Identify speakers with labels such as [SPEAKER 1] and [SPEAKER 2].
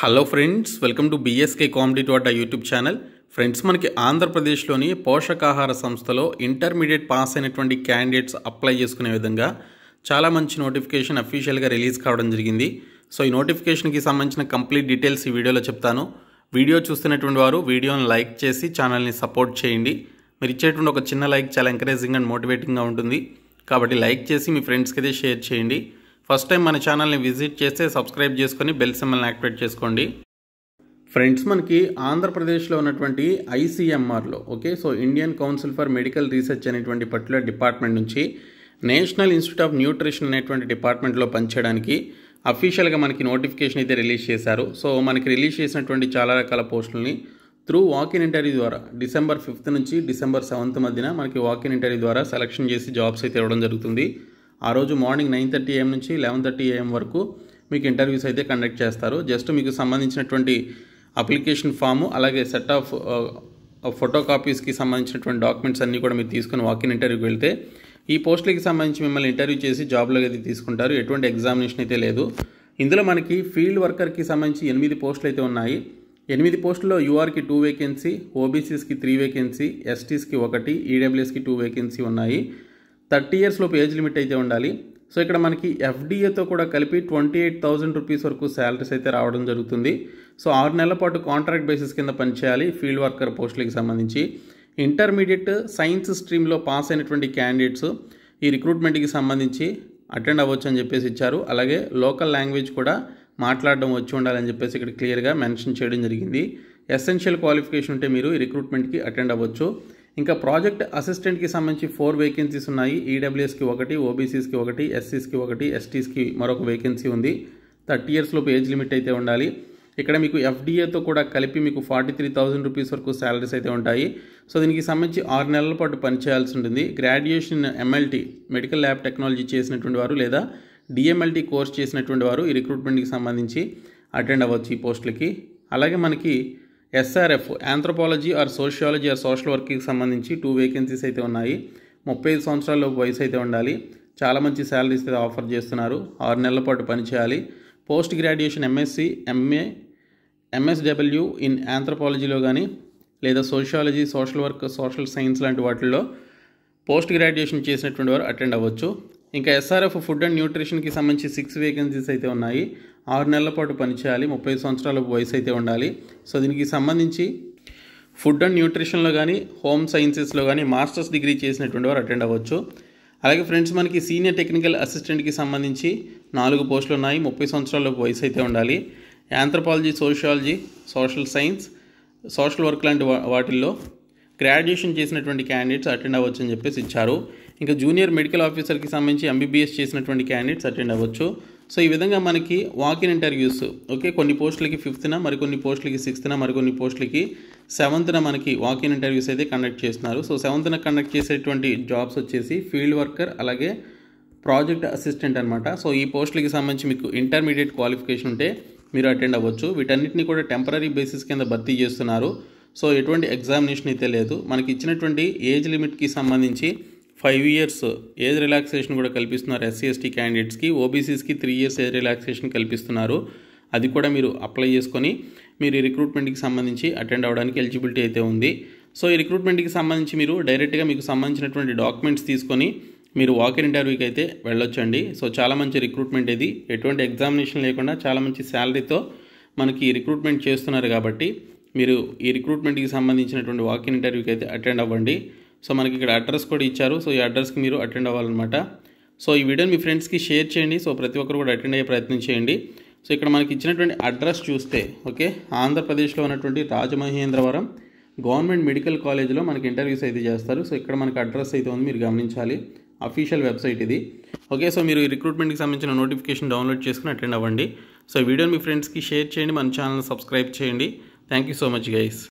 [SPEAKER 1] hello friends welcome to BSK comedy టోటా YouTube channel friends మనకి ఆంధ్రప్రదేశ్లోని పోషకాహార సంస్థలో ఇంటర్మీడియట్ పాస్ అయినటువంటి క్యాండిడేట్స్ అప్లై చేసుకునే విధంగా చాలా మంచి నోటిఫికేషన్ అఫీషియల్గా రిలీజ్ కావడం జరిగింది సో ఈ నోటిఫికేషన్కి సంబంధించిన కంప్లీట్ డీటెయిల్స్ ఈ వీడియోలో చెప్తాను వీడియో చూస్తున్నటువంటి వారు వీడియోని లైక్ చేసి ఛానల్ని సపోర్ట్ చేయండి మీరు ఇచ్చేటువంటి ఒక చిన్న లైక్ చాలా ఎంకరేజింగ్ అండ్ మోటివేటింగ్గా ఉంటుంది కాబట్టి లైక్ చేసి మీ ఫ్రెండ్స్కి అయితే షేర్ చేయండి ఫస్ట్ టైం మన ఛానల్ని విజిట్ చేస్తే సబ్స్క్రైబ్ చేసుకొని బెల్ సిమ్మల్ని యాక్టివేట్ చేసుకోండి ఫ్రెండ్స్ మనకి ఆంధ్రప్రదేశ్లో ఉన్నటువంటి ఐసీఎంఆర్లో okay so Indian council for medical research అనేటువంటి పర్టికులర్ డిపార్ట్మెంట్ నుంచి నేషనల్ ఇన్స్టిట్యూట్ ఆఫ్ న్యూట్రిషన్ అనేటువంటి డిపార్ట్మెంట్లో పనిచేయడానికి అఫీషియల్గా మనకి నోటిఫికేషన్ అయితే రిలీజ్ చేశారు సో మనకి రిలీజ్ చేసినటువంటి చాలా రకాల పోస్టులని త్రూ వాకిన్ ఇంటర్వ్యూ ద్వారా డిసెంబర్ ఫిఫ్త్ నుంచి డిసెంబర్ సెవెంత్ మధ్యన మనకి వాకిన్ ఇంటర్వ్యూ ద్వారా సెలక్షన్ చేసి జాబ్స్ అయితే ఇవ్వడం జరుగుతుంది ఆ రోజు మార్నింగ్ నైన్ థర్టీ ఏఎం నుంచి లెవెన్ థర్టీ ఏఎం వరకు మీకు ఇంటర్వ్యూస్ అయితే కండక్ట్ చేస్తారు జస్ట్ మీకు సంబంధించినటువంటి అప్లికేషన్ ఫాము అలాగే సెట్ ఆఫ్ ఫోటో కాపీస్కి సంబంధించినటువంటి డాక్యుమెంట్స్ అన్నీ కూడా మీరు తీసుకుని వాకిన్ ఇంటర్వ్యూకి వెళ్తే ఈ పోస్టులకి సంబంధించి మిమ్మల్ని ఇంటర్వ్యూ చేసి జాబ్లోకి అయితే తీసుకుంటారు ఎటువంటి ఎగ్జామినేషన్ అయితే లేదు ఇందులో మనకి ఫీల్డ్ వర్కర్కి సంబంధించి ఎనిమిది పోస్టులు అయితే ఉన్నాయి ఎనిమిది పోస్టుల్లో యూఆర్కి టూ వేకెన్సీ ఓబీసీస్కి త్రీ వేకెన్సీ ఎస్టీస్కి ఒకటి ఈడబ్ల్యూఎస్కి టూ వేకెన్సీ ఉన్నాయి థర్టీ ఇయర్స్ లోపు ఏజ్ లిమిట్ అయితే ఉండాలి సో ఇక్కడ మనకి ఎఫ్డీఏతో కూడా కలిపి ట్వంటీ ఎయిట్ థౌసండ్ రూపీస్ వరకు శాలరీస్ అయితే రావడం జరుగుతుంది సో ఆరు నెలల పాటు కాంట్రాక్ట్ బేసిస్ కింద పనిచేయాలి ఫీల్డ్ వర్కర్ పోస్టులకి సంబంధించి ఇంటర్మీడియట్ సైన్స్ స్ట్రీమ్లో పాస్ అయినటువంటి క్యాండిడేట్స్ ఈ రిక్రూట్మెంట్కి సంబంధించి అటెండ్ అవ్వచ్చు అని చెప్పేసి ఇచ్చారు అలాగే లోకల్ లాంగ్వేజ్ కూడా మాట్లాడడం వచ్చి ఉండాలని చెప్పేసి ఇక్కడ క్లియర్గా మెన్షన్ చేయడం జరిగింది ఎసెన్షియల్ క్వాలిఫికేషన్ ఉంటే మీరు ఈ రిక్రూట్మెంట్కి అటెండ్ అవ్వచ్చు ఇంకా ప్రాజెక్ట్ అసిస్టెంట్కి సంబంధించి ఫోర్ వేకెన్సీస్ ఉన్నాయి ఈడబ్ల్యూఎస్కి ఒకటి ఓబీసీస్కి ఒకటి ఎస్సీస్కి ఒకటి ఎస్టీస్కి మరొక వేకెన్సీ ఉంది థర్టీ ఇయర్స్ లోపు ఏజ్ లిమిట్ అయితే ఉండాలి ఇక్కడ మీకు ఎఫ్డీఏతో కూడా కలిపి మీకు ఫార్టీ త్రీ థౌజండ్ రూపీస్ వరకు శాలరీస్ అయితే ఉంటాయి సో దీనికి సంబంధించి ఆరు నెలల పాటు పనిచేయాల్సి ఉంటుంది graduation MLT medical lab technology చేసినటువంటి వారు లేదా డిఎంఎల్టీ కోర్స్ చేసినటువంటి వారు ఈ రిక్రూట్మెంట్కి సంబంధించి అటెండ్ అవ్వచ్చు ఈ పోస్టులకి అలాగే మనకి SRF anthropology or sociology or social వర్క్కి సంబంధించి టూ వేకెన్సీస్ అయితే ఉన్నాయి ముప్పై ఐదు సంవత్సరాల వయసు అయితే ఉండాలి చాలా మంచి శాలరీస్ అయితే ఆఫర్ చేస్తున్నారు ఆరు నెలల పాటు పనిచేయాలి post graduation MSc MA MSW in ఆంథ్రపాలజీలో కానీ లేదా sociology social work social science లాంటి వాటిల్లో పోస్ట్ గ్రాడ్యుయేషన్ చేసినటువంటి వారు అటెండ్ అవ్వచ్చు ఇంకా ఎస్ఆర్ఎఫ్ ఫుడ్ అండ్ న్యూట్రిషన్కి సంబంధించి సిక్స్ వేకెన్సీస్ అయితే ఉన్నాయి ఆరు నెలల పాటు పనిచేయాలి ముప్పై సంవత్సరాల వయసు అయితే ఉండాలి సో దీనికి సంబంధించి ఫుడ్ అండ్ న్యూట్రిషన్లో కానీ హోమ్ సైన్సెస్లో కానీ మాస్టర్స్ డిగ్రీ చేసినటువంటి వారు అటెండ్ అవ్వచ్చు అలాగే ఫ్రెండ్స్ మనకి సీనియర్ టెక్నికల్ అసిస్టెంట్కి సంబంధించి నాలుగు పోస్టులు ఉన్నాయి ముప్పై సంవత్సరాల వయసు అయితే ఉండాలి anthropology sociology social science social work లాంటి వాటిల్లో గ్రాడ్యుయేషన్ చేసినటువంటి క్యాండిడేట్స్ అటెండ్ అవ్వచ్చు అని చెప్పేసి ఇచ్చారు ఇంకా జూనియర్ మెడికల్ ఆఫీసర్కి సంబంధించి ఎంబీబీఎస్ చేసినటువంటి క్యాండిడేట్స్ అటెండ్ అవ్వచ్చు సో ఈ విధంగా మనకి వాకిన్ ఇంటర్వ్యూస్ ఓకే కొన్ని పోస్టులకి ఫిఫ్త్న మరికొన్ని పోస్టులకి సిక్స్త్న మరికొన్ని పోస్టులకి సెవెంత్న మనకి వాకిన్ ఇంటర్వ్యూస్ అయితే కండక్ట్ చేస్తున్నారు సో సెవెంత్న కండక్ట్ చేసేటువంటి జాబ్స్ వచ్చేసి ఫీల్డ్ వర్కర్ అలాగే ప్రాజెక్ట్ అసిస్టెంట్ అనమాట సో ఈ పోస్టులకి సంబంధించి మీకు ఇంటర్మీడియట్ క్వాలిఫికేషన్ ఉంటే మీరు అటెండ్ అవ్వచ్చు వీటన్నిటిని కూడా టెంపరీ బేసిస్ కింద భర్తీ చేస్తున్నారు సో ఎటువంటి ఎగ్జామినేషన్ అయితే లేదు మనకి ఇచ్చినటువంటి ఏజ్ లిమిట్కి సంబంధించి ఫైవ్ ఇయర్స్ ఏజ్ రిలాక్సేషన్ కూడా కల్పిస్తున్నారు ఎస్సీ ఎస్టీ క్యాండిడేట్స్కి ఓబీసీస్కి త్రీ ఇయర్స్ ఏజ్ రిలాక్సేషన్ కల్పిస్తున్నారు అది కూడా మీరు అప్లై చేసుకొని మీరు రిక్రూట్మెంట్కి సంబంధించి అటెండ్ అవ్వడానికి ఎలిజిబిలిటీ అయితే ఉంది సో ఈ రిక్రూట్మెంట్కి సంబంధించి మీరు డైరెక్ట్గా మీకు సంబంధించినటువంటి డాక్యుమెంట్స్ తీసుకొని మీరు వాకర్ ఇంటర్వ్యూకి అయితే వెళ్ళొచ్చండి సో చాలా మంచి రిక్రూట్మెంట్ ఇది ఎటువంటి ఎగ్జామినేషన్ లేకుండా చాలా మంచి శాలరీతో మనకి రిక్రూట్మెంట్ చేస్తున్నారు కాబట్టి మీరు ఈ రిక్రూట్మెంట్కి సంబంధించినటువంటి వాకిన్ ఇంటర్వ్యూకి అయితే అటెండ్ అవ్వండి సో మనకి ఇక్కడ అడ్రస్ కూడా ఇచ్చారు సో ఈ అడ్రస్కి మీరు అటెండ్ అవ్వాలన్నమాట సో ఈ వీడియోని మీ ఫ్రెండ్స్కి షేర్ చేయండి సో ప్రతి ఒక్కరు కూడా అటెండ్ అయ్యే ప్రయత్నం చేయండి సో ఇక్కడ మనకి ఇచ్చినటువంటి అడ్రస్ చూస్తే ఓకే ఆంధ్రప్రదేశ్లో ఉన్నటువంటి రాజమహేంద్రవరం గవర్నమెంట్ మెడికల్ కాలేజ్లో మనకి ఇంటర్వ్యూస్ అయితే చేస్తారు సో ఇక్కడ మనకి అడ్రస్ అయితే ఉంది మీరు గమనించాలి అఫీషియల్ వెబ్సైట్ ఇది ఓకే సో మీరు రిక్రూట్మెంట్కి సంబంధించిన నోటిఫికేషన్ డౌన్లోడ్ చేసుకుని అటెండ్ అవ్వండి సో వీడియోని మీ ఫ్రెండ్స్కి షేర్ చేయండి మన ఛానల్ సబ్స్క్రైబ్ చేయండి thank you so much guys